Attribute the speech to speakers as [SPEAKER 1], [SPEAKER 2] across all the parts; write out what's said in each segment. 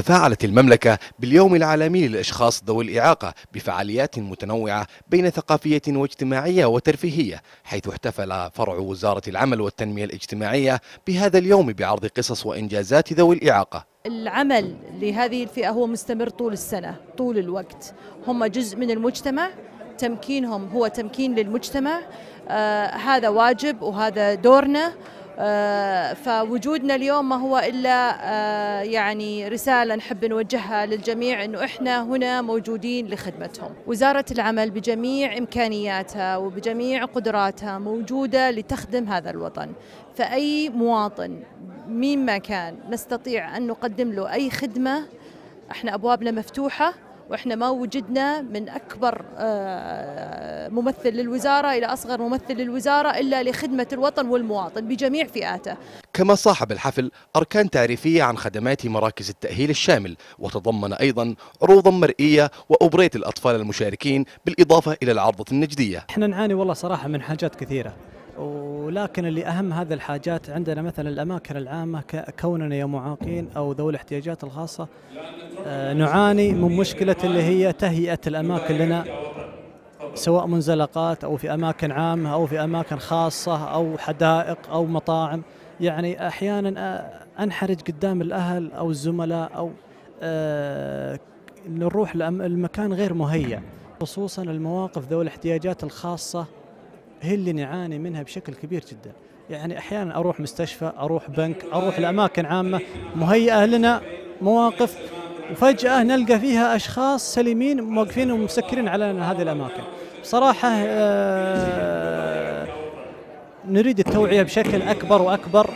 [SPEAKER 1] تفاعلت المملكة باليوم العالمي للأشخاص ذوي الإعاقة بفعاليات متنوعة بين ثقافية واجتماعية وترفيهية حيث احتفل فرع وزارة العمل والتنمية الاجتماعية بهذا اليوم بعرض قصص وإنجازات ذوي الإعاقة
[SPEAKER 2] العمل لهذه الفئة هو مستمر طول السنة طول الوقت هم جزء من المجتمع تمكينهم هو تمكين للمجتمع آه هذا واجب وهذا دورنا آه، فوجودنا اليوم ما هو إلا آه، يعني رسالة نحب نوجهها للجميع أنه إحنا هنا موجودين لخدمتهم وزارة العمل بجميع إمكانياتها وبجميع قدراتها موجودة لتخدم هذا الوطن فأي مواطن مين ما كان نستطيع أن نقدم له أي خدمة احنا ابوابنا مفتوحه واحنا ما وجدنا من اكبر آه، ممثل للوزاره الى اصغر ممثل للوزاره الا لخدمه الوطن والمواطن بجميع فئاته.
[SPEAKER 1] كما صاحب الحفل اركان تعريفيه عن خدمات مراكز التاهيل الشامل وتضمن ايضا عروضا مرئيه وابريت الاطفال المشاركين بالاضافه الى العرضه النجديه.
[SPEAKER 3] احنا نعاني والله صراحه من حاجات كثيره. ولكن اللي اهم هذه الحاجات عندنا مثلا الاماكن العامه كوننا يا معاقين او ذوي الاحتياجات الخاصه آه، نعاني من مشكله اللي هي تهيئه الاماكن لنا سواء منزلقات او في اماكن عامه او في اماكن خاصه او حدائق او مطاعم يعني احيانا آه، انحرج قدام الاهل او الزملاء او آه، نروح لمكان غير مهيأ خصوصا المواقف ذوي الاحتياجات الخاصه هي اللي نعاني منها بشكل كبير جدا يعني احيانا اروح مستشفى اروح بنك اروح لاماكن عامه مهيئه لنا مواقف وفجاه نلقى فيها اشخاص سليمين موقفين ومسكرين على هذه الاماكن بصراحه آه نريد التوعيه بشكل اكبر واكبر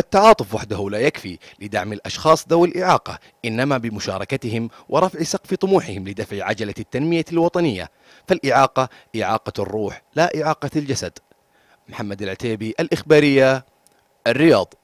[SPEAKER 1] التعاطف وحده لا يكفي لدعم الأشخاص ذوي الإعاقة إنما بمشاركتهم ورفع سقف طموحهم لدفع عجلة التنمية الوطنية فالإعاقة إعاقة الروح لا إعاقة الجسد محمد العتيبي الإخبارية الرياض